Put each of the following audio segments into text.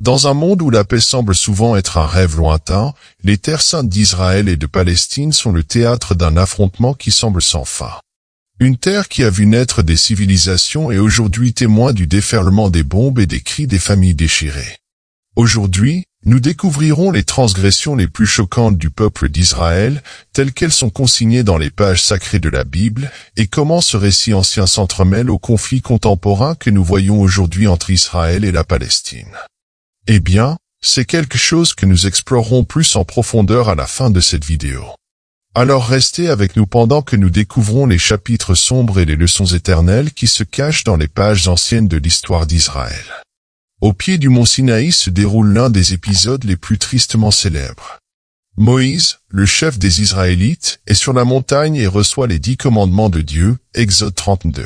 Dans un monde où la paix semble souvent être un rêve lointain, les terres saintes d'Israël et de Palestine sont le théâtre d'un affrontement qui semble sans fin. Une terre qui a vu naître des civilisations est aujourd'hui témoin du déferlement des bombes et des cris des familles déchirées. Aujourd'hui, nous découvrirons les transgressions les plus choquantes du peuple d'Israël, telles qu'elles sont consignées dans les pages sacrées de la Bible, et comment ce récit ancien s'entremêle au conflit contemporain que nous voyons aujourd'hui entre Israël et la Palestine. Eh bien, c'est quelque chose que nous explorerons plus en profondeur à la fin de cette vidéo. Alors restez avec nous pendant que nous découvrons les chapitres sombres et les leçons éternelles qui se cachent dans les pages anciennes de l'histoire d'Israël. Au pied du mont Sinaï se déroule l'un des épisodes les plus tristement célèbres. Moïse, le chef des Israélites, est sur la montagne et reçoit les dix commandements de Dieu, Exode 32.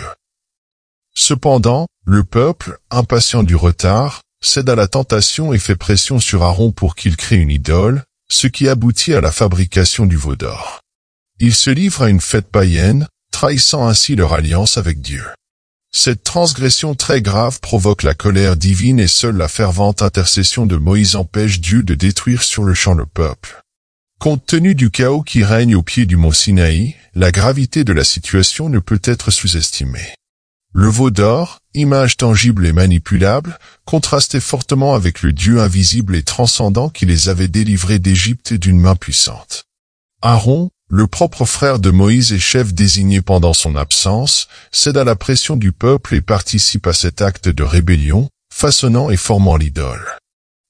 Cependant, le peuple, impatient du retard, cède à la tentation et fait pression sur Aaron pour qu'il crée une idole, ce qui aboutit à la fabrication du veau d'or. Il se livre à une fête païenne, trahissant ainsi leur alliance avec Dieu. Cette transgression très grave provoque la colère divine et seule la fervente intercession de Moïse empêche Dieu de détruire sur le champ le peuple. Compte tenu du chaos qui règne au pied du mont Sinaï, la gravité de la situation ne peut être sous-estimée. Le veau d'or, image tangible et manipulable, contrastait fortement avec le Dieu invisible et transcendant qui les avait délivrés d'Égypte d'une main puissante. Aaron, le propre frère de Moïse et chef désigné pendant son absence, cède à la pression du peuple et participe à cet acte de rébellion, façonnant et formant l'idole.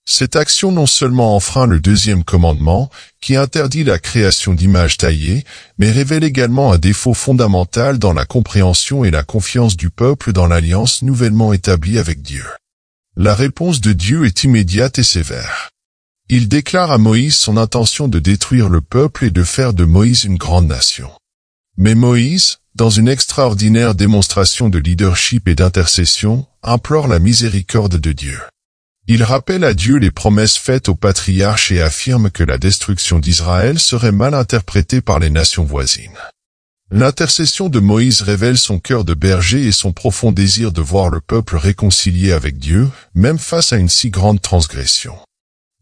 Cette action non seulement enfreint le deuxième commandement, qui interdit la création d'images taillées, mais révèle également un défaut fondamental dans la compréhension et la confiance du peuple dans l'alliance nouvellement établie avec Dieu. La réponse de Dieu est immédiate et sévère. Il déclare à Moïse son intention de détruire le peuple et de faire de Moïse une grande nation. Mais Moïse, dans une extraordinaire démonstration de leadership et d'intercession, implore la miséricorde de Dieu. Il rappelle à Dieu les promesses faites au patriarche et affirme que la destruction d'Israël serait mal interprétée par les nations voisines. L'intercession de Moïse révèle son cœur de berger et son profond désir de voir le peuple réconcilié avec Dieu, même face à une si grande transgression.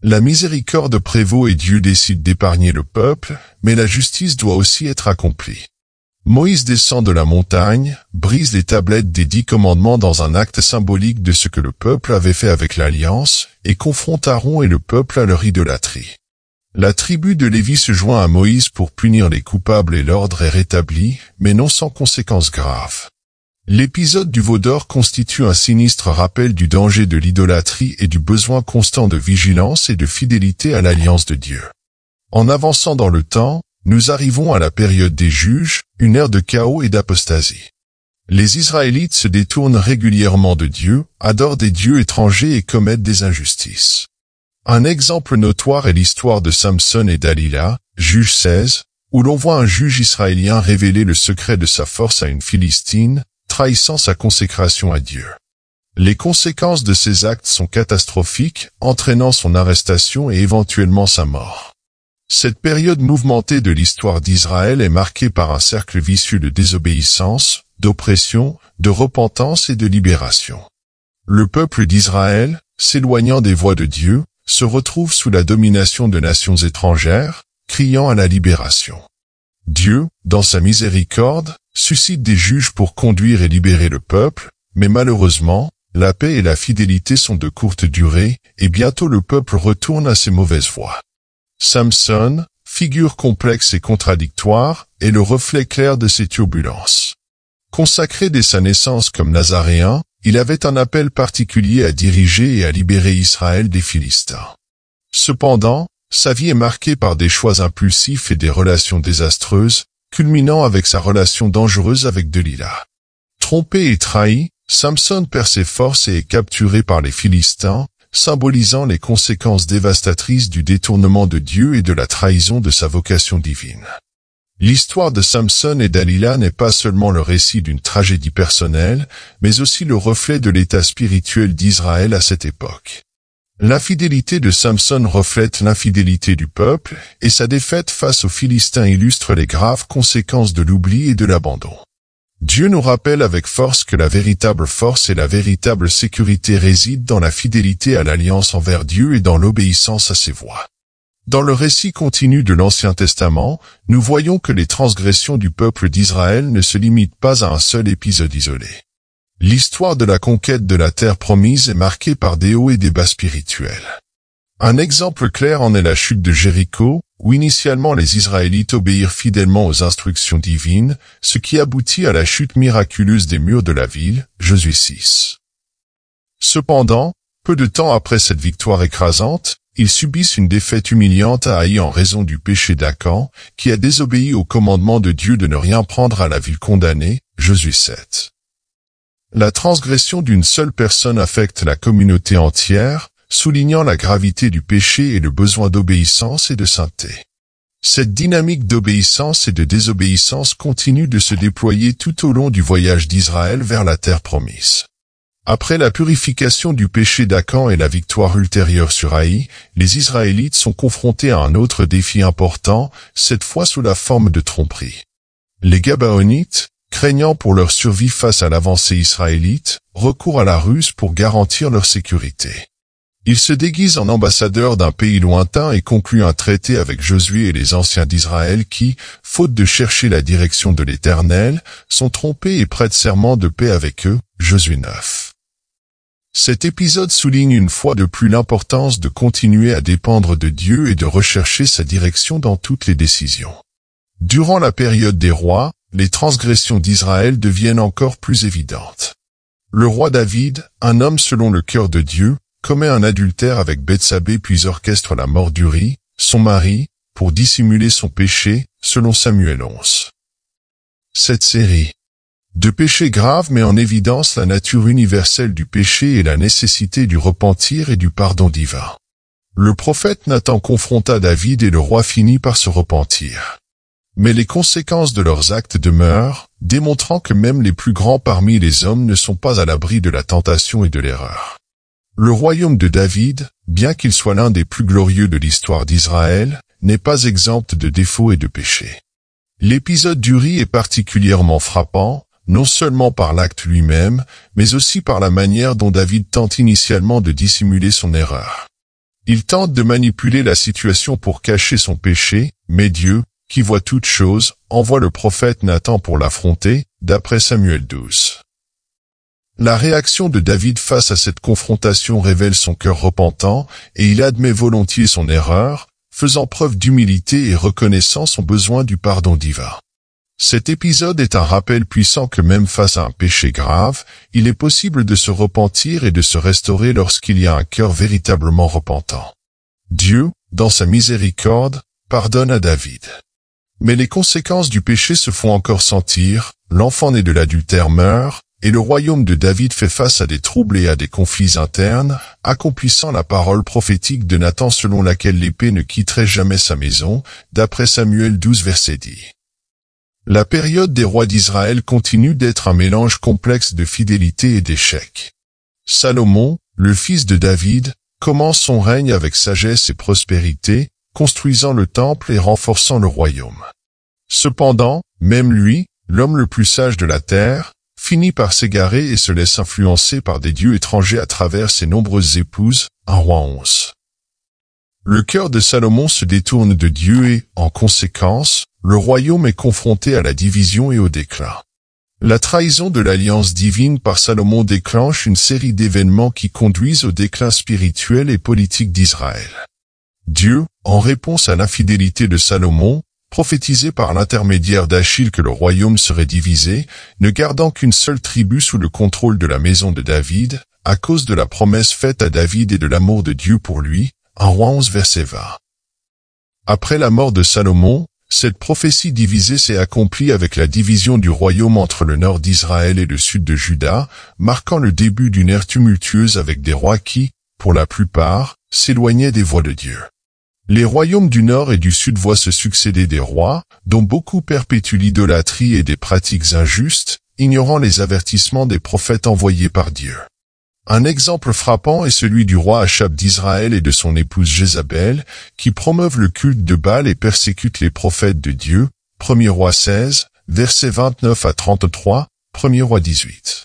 La miséricorde prévaut et Dieu décide d'épargner le peuple, mais la justice doit aussi être accomplie. Moïse descend de la montagne, brise les tablettes des dix commandements dans un acte symbolique de ce que le peuple avait fait avec l'Alliance, et confronte Aaron et le peuple à leur idolâtrie. La tribu de Lévi se joint à Moïse pour punir les coupables et l'ordre est rétabli, mais non sans conséquences graves. L'épisode du veau d'or constitue un sinistre rappel du danger de l'idolâtrie et du besoin constant de vigilance et de fidélité à l'alliance de Dieu. En avançant dans le temps, nous arrivons à la période des juges, une ère de chaos et d'apostasie. Les Israélites se détournent régulièrement de Dieu, adorent des dieux étrangers et commettent des injustices. Un exemple notoire est l'histoire de Samson et Dalila, juge 16, où l'on voit un juge israélien révéler le secret de sa force à une Philistine, trahissant sa consécration à Dieu. Les conséquences de ces actes sont catastrophiques, entraînant son arrestation et éventuellement sa mort. Cette période mouvementée de l'histoire d'Israël est marquée par un cercle vicieux de désobéissance, d'oppression, de repentance et de libération. Le peuple d'Israël, s'éloignant des voies de Dieu, se retrouve sous la domination de nations étrangères, criant à la libération. Dieu, dans sa miséricorde, suscite des juges pour conduire et libérer le peuple, mais malheureusement, la paix et la fidélité sont de courte durée, et bientôt le peuple retourne à ses mauvaises voies. Samson, figure complexe et contradictoire, est le reflet clair de ses turbulences. Consacré dès sa naissance comme Nazaréen, il avait un appel particulier à diriger et à libérer Israël des Philistins. Cependant, sa vie est marquée par des choix impulsifs et des relations désastreuses, culminant avec sa relation dangereuse avec Delilah. Trompé et trahi, Samson perd ses forces et est capturé par les Philistins, symbolisant les conséquences dévastatrices du détournement de Dieu et de la trahison de sa vocation divine. L'histoire de Samson et Dalila n'est pas seulement le récit d'une tragédie personnelle, mais aussi le reflet de l'état spirituel d'Israël à cette époque. L'infidélité de Samson reflète l'infidélité du peuple, et sa défaite face aux Philistins illustre les graves conséquences de l'oubli et de l'abandon. Dieu nous rappelle avec force que la véritable force et la véritable sécurité résident dans la fidélité à l'alliance envers Dieu et dans l'obéissance à ses voies. Dans le récit continu de l'Ancien Testament, nous voyons que les transgressions du peuple d'Israël ne se limitent pas à un seul épisode isolé. L'histoire de la conquête de la terre promise est marquée par des hauts et des bas spirituels. Un exemple clair en est la chute de Jéricho, où initialement les Israélites obéirent fidèlement aux instructions divines, ce qui aboutit à la chute miraculeuse des murs de la ville, Jésus 6. Cependant, peu de temps après cette victoire écrasante, ils subissent une défaite humiliante à Haï en raison du péché d'Acan, qui a désobéi au commandement de Dieu de ne rien prendre à la ville condamnée, Jésus 7. La transgression d'une seule personne affecte la communauté entière, soulignant la gravité du péché et le besoin d'obéissance et de sainteté. Cette dynamique d'obéissance et de désobéissance continue de se déployer tout au long du voyage d'Israël vers la terre promise. Après la purification du péché d'Acan et la victoire ultérieure sur Haï, les Israélites sont confrontés à un autre défi important, cette fois sous la forme de tromperie. Les Gabaonites, craignant pour leur survie face à l'avancée israélite, recourent à la ruse pour garantir leur sécurité. Il se déguise en ambassadeur d'un pays lointain et conclut un traité avec Josué et les anciens d'Israël qui, faute de chercher la direction de l'Éternel, sont trompés et prêtent serment de paix avec eux. Josué 9. Cet épisode souligne une fois de plus l'importance de continuer à dépendre de Dieu et de rechercher sa direction dans toutes les décisions. Durant la période des rois, les transgressions d'Israël deviennent encore plus évidentes. Le roi David, un homme selon le cœur de Dieu, commet un adultère avec Betsabé puis orchestre la mort riz, son mari, pour dissimuler son péché, selon Samuel 11. Cette série de péchés graves met en évidence la nature universelle du péché et la nécessité du repentir et du pardon divin. Le prophète Nathan confronta David et le roi finit par se repentir. Mais les conséquences de leurs actes demeurent, démontrant que même les plus grands parmi les hommes ne sont pas à l'abri de la tentation et de l'erreur. Le royaume de David, bien qu'il soit l'un des plus glorieux de l'histoire d'Israël, n'est pas exempt de défauts et de péchés. L'épisode du riz est particulièrement frappant, non seulement par l'acte lui-même, mais aussi par la manière dont David tente initialement de dissimuler son erreur. Il tente de manipuler la situation pour cacher son péché, mais Dieu, qui voit toutes choses, envoie le prophète Nathan pour l'affronter, d'après Samuel 12. La réaction de David face à cette confrontation révèle son cœur repentant et il admet volontiers son erreur, faisant preuve d'humilité et reconnaissant son besoin du pardon divin. Cet épisode est un rappel puissant que même face à un péché grave, il est possible de se repentir et de se restaurer lorsqu'il y a un cœur véritablement repentant. Dieu, dans sa miséricorde, pardonne à David. Mais les conséquences du péché se font encore sentir, l'enfant né de l'adultère meurt, et le royaume de David fait face à des troubles et à des conflits internes, accomplissant la parole prophétique de Nathan selon laquelle l'épée ne quitterait jamais sa maison, d'après Samuel 12 verset 10. La période des rois d'Israël continue d'être un mélange complexe de fidélité et d'échec. Salomon, le fils de David, commence son règne avec sagesse et prospérité, construisant le temple et renforçant le royaume. Cependant, même lui, l'homme le plus sage de la terre, finit par s'égarer et se laisse influencer par des dieux étrangers à travers ses nombreuses épouses, un roi once. Le cœur de Salomon se détourne de Dieu et, en conséquence, le royaume est confronté à la division et au déclin. La trahison de l'alliance divine par Salomon déclenche une série d'événements qui conduisent au déclin spirituel et politique d'Israël. Dieu, en réponse à l'infidélité de Salomon, prophétisé par l'intermédiaire d'Achille que le royaume serait divisé, ne gardant qu'une seule tribu sous le contrôle de la maison de David, à cause de la promesse faite à David et de l'amour de Dieu pour lui, en roi 11 verset 20. Après la mort de Salomon, cette prophétie divisée s'est accomplie avec la division du royaume entre le nord d'Israël et le sud de Juda, marquant le début d'une ère tumultueuse avec des rois qui, pour la plupart, s'éloignaient des voies de Dieu. Les royaumes du Nord et du Sud voient se succéder des rois, dont beaucoup perpétuent l'idolâtrie et des pratiques injustes, ignorant les avertissements des prophètes envoyés par Dieu. Un exemple frappant est celui du roi Achab d'Israël et de son épouse Jézabel, qui promeuvent le culte de Baal et persécutent les prophètes de Dieu, 1er roi 16, versets 29 à 33, 1er roi 18.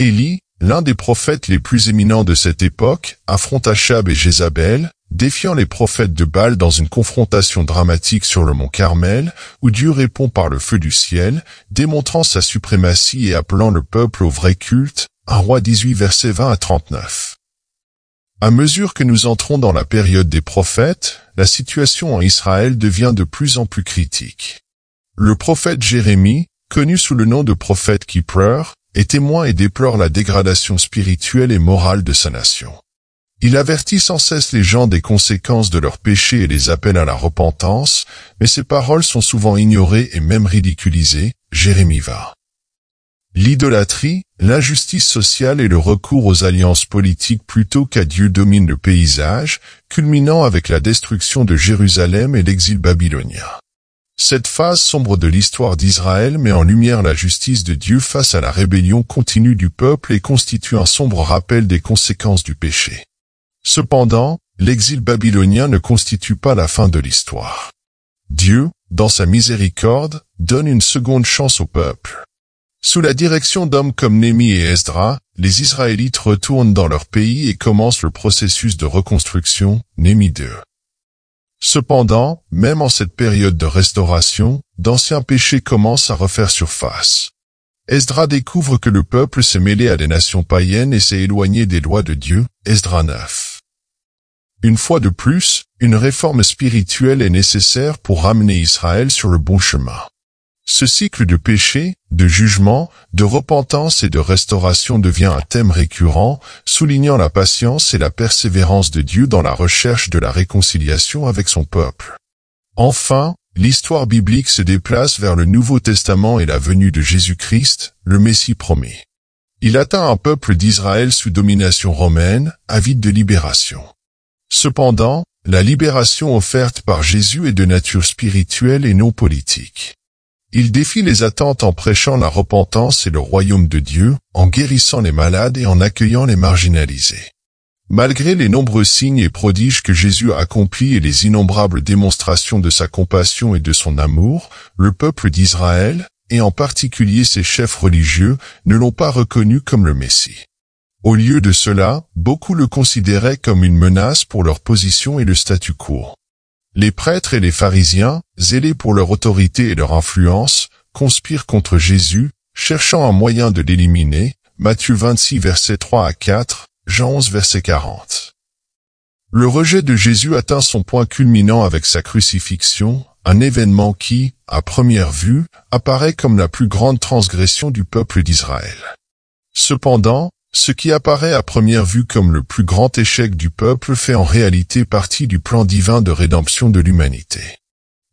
Élie, l'un des prophètes les plus éminents de cette époque, affronte Achab et Jézabel, défiant les prophètes de Baal dans une confrontation dramatique sur le mont Carmel, où Dieu répond par le feu du ciel, démontrant sa suprématie et appelant le peuple au vrai culte, 1 roi 18 versets 20 à 39. À mesure que nous entrons dans la période des prophètes, la situation en Israël devient de plus en plus critique. Le prophète Jérémie, connu sous le nom de prophète qui pleure, est témoin et déplore la dégradation spirituelle et morale de sa nation. Il avertit sans cesse les gens des conséquences de leurs péchés et les appelle à la repentance, mais ses paroles sont souvent ignorées et même ridiculisées. Jérémie va. L'idolâtrie, l'injustice sociale et le recours aux alliances politiques plutôt qu'à Dieu dominent le paysage, culminant avec la destruction de Jérusalem et l'exil babylonien. Cette phase sombre de l'histoire d'Israël met en lumière la justice de Dieu face à la rébellion continue du peuple et constitue un sombre rappel des conséquences du péché. Cependant, l'exil babylonien ne constitue pas la fin de l'histoire. Dieu, dans sa miséricorde, donne une seconde chance au peuple. Sous la direction d'hommes comme Némi et Esdra, les Israélites retournent dans leur pays et commencent le processus de reconstruction, Némi 2. Cependant, même en cette période de restauration, d'anciens péchés commencent à refaire surface. Esdra découvre que le peuple s'est mêlé à des nations païennes et s'est éloigné des lois de Dieu, Esdra 9. Une fois de plus, une réforme spirituelle est nécessaire pour ramener Israël sur le bon chemin. Ce cycle de péché, de jugement, de repentance et de restauration devient un thème récurrent, soulignant la patience et la persévérance de Dieu dans la recherche de la réconciliation avec son peuple. Enfin, l'histoire biblique se déplace vers le Nouveau Testament et la venue de Jésus-Christ, le Messie promis. Il atteint un peuple d'Israël sous domination romaine, avide de libération. Cependant, la libération offerte par Jésus est de nature spirituelle et non politique. Il défie les attentes en prêchant la repentance et le royaume de Dieu, en guérissant les malades et en accueillant les marginalisés. Malgré les nombreux signes et prodiges que Jésus a accomplis et les innombrables démonstrations de sa compassion et de son amour, le peuple d'Israël, et en particulier ses chefs religieux, ne l'ont pas reconnu comme le Messie. Au lieu de cela, beaucoup le considéraient comme une menace pour leur position et le statu quo. Les prêtres et les pharisiens, zélés pour leur autorité et leur influence, conspirent contre Jésus, cherchant un moyen de l'éliminer, Matthieu 26 verset 3 à 4, Jean 11 verset 40. Le rejet de Jésus atteint son point culminant avec sa crucifixion, un événement qui, à première vue, apparaît comme la plus grande transgression du peuple d'Israël. Cependant, ce qui apparaît à première vue comme le plus grand échec du peuple fait en réalité partie du plan divin de rédemption de l'humanité.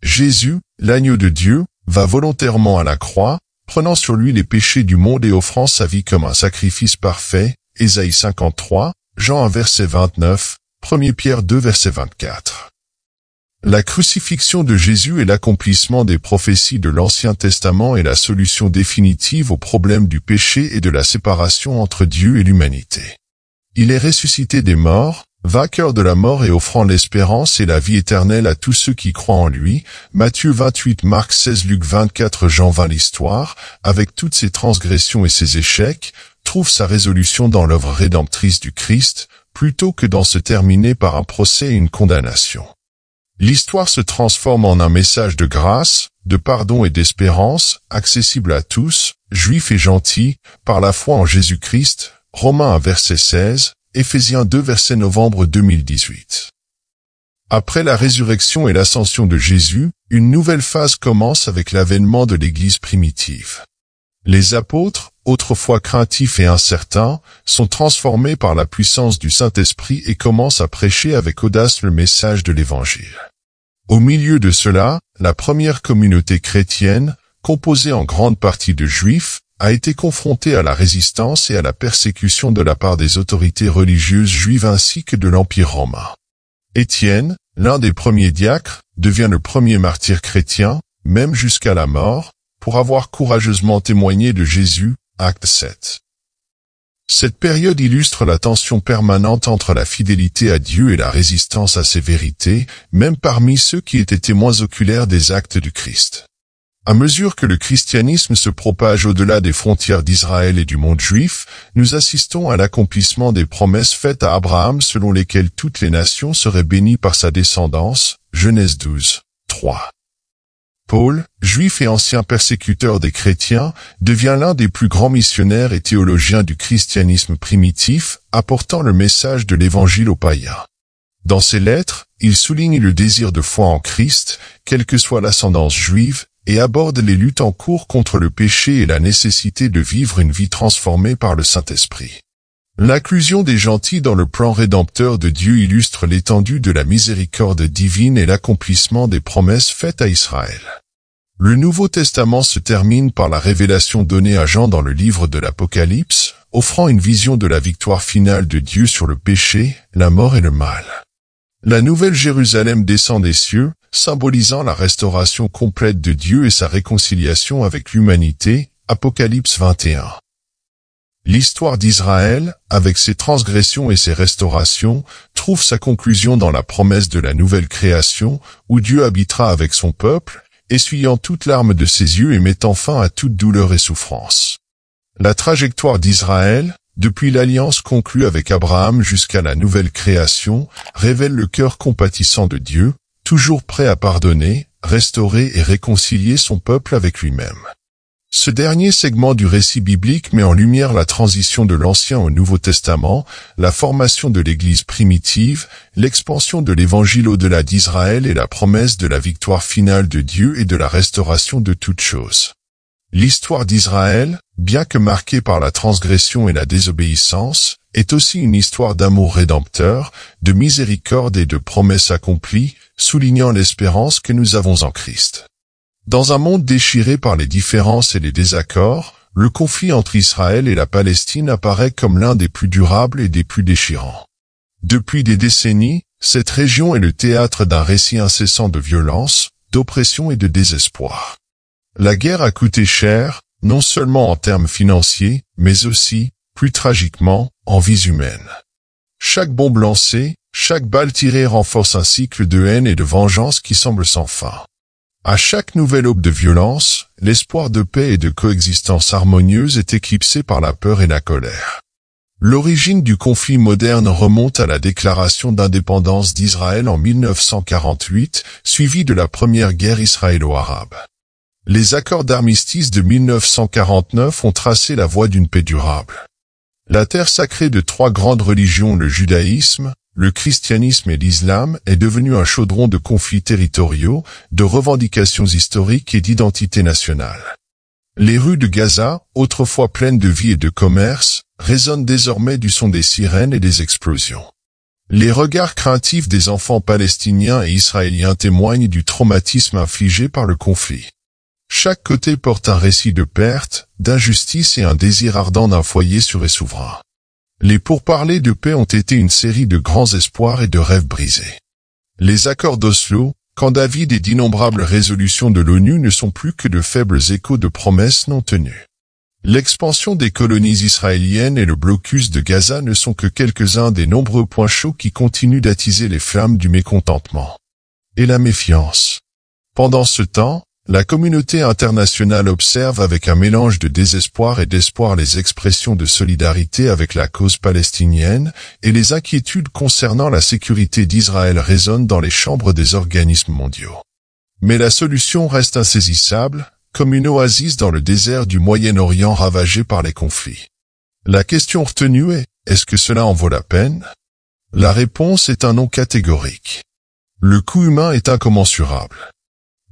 Jésus, l'agneau de Dieu, va volontairement à la croix, prenant sur lui les péchés du monde et offrant sa vie comme un sacrifice parfait, Ésaïe 53, Jean 1 verset 29, 1 Pierre 2 verset 24. La crucifixion de Jésus est l'accomplissement des prophéties de l'Ancien Testament et la solution définitive au problème du péché et de la séparation entre Dieu et l'humanité. Il est ressuscité des morts, vainqueur de la mort et offrant l'espérance et la vie éternelle à tous ceux qui croient en lui, Matthieu 28, Marc 16, Luc 24, Jean 20 l'histoire, avec toutes ses transgressions et ses échecs, trouve sa résolution dans l'œuvre rédemptrice du Christ, plutôt que dans se terminer par un procès et une condamnation l'histoire se transforme en un message de grâce, de pardon et d'espérance, accessible à tous, juifs et gentils, par la foi en Jésus-Christ, Romains 1 verset 16, Éphésiens 2 verset novembre 2018. Après la résurrection et l'ascension de Jésus, une nouvelle phase commence avec l'avènement de l'Église primitive. Les apôtres, autrefois craintifs et incertains, sont transformés par la puissance du Saint-Esprit et commencent à prêcher avec audace le message de l'Évangile. Au milieu de cela, la première communauté chrétienne, composée en grande partie de juifs, a été confrontée à la résistance et à la persécution de la part des autorités religieuses juives ainsi que de l'Empire romain. Étienne, l'un des premiers diacres, devient le premier martyr chrétien, même jusqu'à la mort, pour avoir courageusement témoigné de Jésus, acte 7. Cette période illustre la tension permanente entre la fidélité à Dieu et la résistance à ses vérités, même parmi ceux qui étaient témoins oculaires des actes du Christ. À mesure que le christianisme se propage au-delà des frontières d'Israël et du monde juif, nous assistons à l'accomplissement des promesses faites à Abraham selon lesquelles toutes les nations seraient bénies par sa descendance. Genèse 12, Paul, juif et ancien persécuteur des chrétiens, devient l'un des plus grands missionnaires et théologiens du christianisme primitif, apportant le message de l'évangile aux païens. Dans ses lettres, il souligne le désir de foi en Christ, quelle que soit l'ascendance juive, et aborde les luttes en cours contre le péché et la nécessité de vivre une vie transformée par le Saint-Esprit. L'inclusion des gentils dans le plan rédempteur de Dieu illustre l'étendue de la miséricorde divine et l'accomplissement des promesses faites à Israël. Le Nouveau Testament se termine par la révélation donnée à Jean dans le livre de l'Apocalypse, offrant une vision de la victoire finale de Dieu sur le péché, la mort et le mal. La nouvelle Jérusalem descend des cieux, symbolisant la restauration complète de Dieu et sa réconciliation avec l'humanité, Apocalypse 21. L'histoire d'Israël, avec ses transgressions et ses restaurations, trouve sa conclusion dans la promesse de la nouvelle création, où Dieu habitera avec son peuple, essuyant toute larme de ses yeux et mettant fin à toute douleur et souffrance. La trajectoire d'Israël, depuis l'alliance conclue avec Abraham jusqu'à la nouvelle création, révèle le cœur compatissant de Dieu, toujours prêt à pardonner, restaurer et réconcilier son peuple avec lui-même. Ce dernier segment du récit biblique met en lumière la transition de l'Ancien au Nouveau Testament, la formation de l'Église primitive, l'expansion de l'Évangile au-delà d'Israël et la promesse de la victoire finale de Dieu et de la restauration de toutes choses. L'histoire d'Israël, bien que marquée par la transgression et la désobéissance, est aussi une histoire d'amour rédempteur, de miséricorde et de promesses accomplies, soulignant l'espérance que nous avons en Christ. Dans un monde déchiré par les différences et les désaccords, le conflit entre Israël et la Palestine apparaît comme l'un des plus durables et des plus déchirants. Depuis des décennies, cette région est le théâtre d'un récit incessant de violence, d'oppression et de désespoir. La guerre a coûté cher, non seulement en termes financiers, mais aussi, plus tragiquement, en vies humaines. Chaque bombe lancée, chaque balle tirée renforce un cycle de haine et de vengeance qui semble sans fin. À chaque nouvelle aube de violence, l'espoir de paix et de coexistence harmonieuse est éclipsé par la peur et la colère. L'origine du conflit moderne remonte à la déclaration d'indépendance d'Israël en 1948, suivie de la première guerre israélo-arabe. Les accords d'armistice de 1949 ont tracé la voie d'une paix durable. La terre sacrée de trois grandes religions, le judaïsme, le christianisme et l'islam est devenu un chaudron de conflits territoriaux, de revendications historiques et d'identité nationale. Les rues de Gaza, autrefois pleines de vie et de commerce, résonnent désormais du son des sirènes et des explosions. Les regards craintifs des enfants palestiniens et israéliens témoignent du traumatisme infligé par le conflit. Chaque côté porte un récit de perte, d'injustice et un désir ardent d'un foyer sur et souverain. Les pourparlers de paix ont été une série de grands espoirs et de rêves brisés. Les accords d'Oslo, quand David et d'innombrables résolutions de l'ONU ne sont plus que de faibles échos de promesses non tenues. L'expansion des colonies israéliennes et le blocus de Gaza ne sont que quelques-uns des nombreux points chauds qui continuent d'attiser les flammes du mécontentement et la méfiance. Pendant ce temps, la communauté internationale observe avec un mélange de désespoir et d'espoir les expressions de solidarité avec la cause palestinienne et les inquiétudes concernant la sécurité d'Israël résonnent dans les chambres des organismes mondiaux. Mais la solution reste insaisissable, comme une oasis dans le désert du Moyen-Orient ravagé par les conflits. La question retenue est, est-ce que cela en vaut la peine La réponse est un non catégorique. Le coût humain est incommensurable.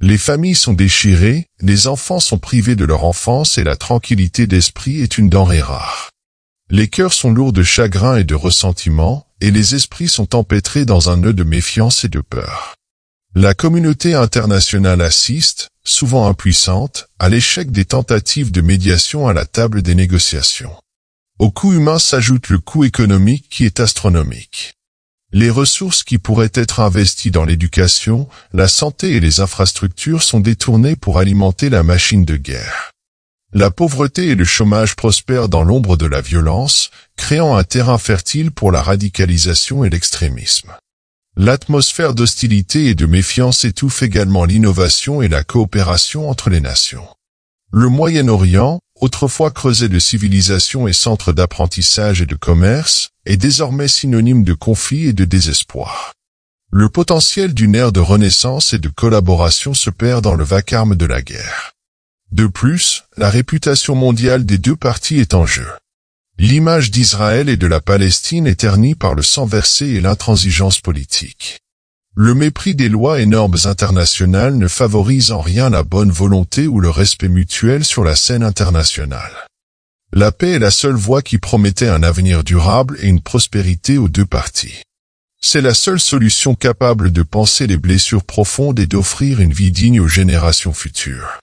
Les familles sont déchirées, les enfants sont privés de leur enfance et la tranquillité d'esprit est une denrée rare. Les cœurs sont lourds de chagrin et de ressentiment, et les esprits sont empêtrés dans un nœud de méfiance et de peur. La communauté internationale assiste, souvent impuissante, à l'échec des tentatives de médiation à la table des négociations. Au coût humain s'ajoute le coût économique qui est astronomique. Les ressources qui pourraient être investies dans l'éducation, la santé et les infrastructures sont détournées pour alimenter la machine de guerre. La pauvreté et le chômage prospèrent dans l'ombre de la violence, créant un terrain fertile pour la radicalisation et l'extrémisme. L'atmosphère d'hostilité et de méfiance étouffe également l'innovation et la coopération entre les nations. Le Moyen-Orient, autrefois creusé de civilisation et centre d'apprentissage et de commerce, est désormais synonyme de conflit et de désespoir. Le potentiel d'une ère de renaissance et de collaboration se perd dans le vacarme de la guerre. De plus, la réputation mondiale des deux parties est en jeu. L'image d'Israël et de la Palestine est ternie par le sang versé et l'intransigeance politique. Le mépris des lois et normes internationales ne favorise en rien la bonne volonté ou le respect mutuel sur la scène internationale. La paix est la seule voie qui promettait un avenir durable et une prospérité aux deux parties. C'est la seule solution capable de penser les blessures profondes et d'offrir une vie digne aux générations futures.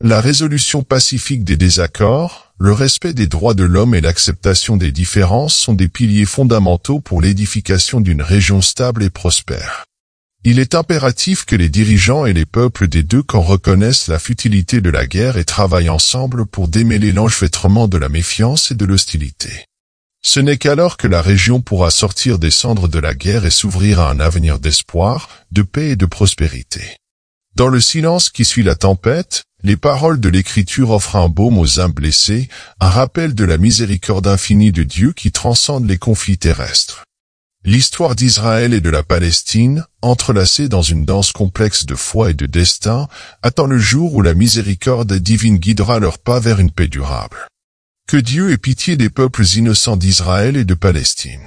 La résolution pacifique des désaccords, le respect des droits de l'homme et l'acceptation des différences sont des piliers fondamentaux pour l'édification d'une région stable et prospère. Il est impératif que les dirigeants et les peuples des deux camps reconnaissent la futilité de la guerre et travaillent ensemble pour démêler l'enchevêtrement de la méfiance et de l'hostilité. Ce n'est qu'alors que la région pourra sortir des cendres de la guerre et s'ouvrir à un avenir d'espoir, de paix et de prospérité. Dans le silence qui suit la tempête, les paroles de l'Écriture offrent un baume aux âmes blessées, un rappel de la miséricorde infinie de Dieu qui transcende les conflits terrestres. L'histoire d'Israël et de la Palestine, entrelacée dans une danse complexe de foi et de destin, attend le jour où la miséricorde divine guidera leurs pas vers une paix durable. Que Dieu ait pitié des peuples innocents d'Israël et de Palestine.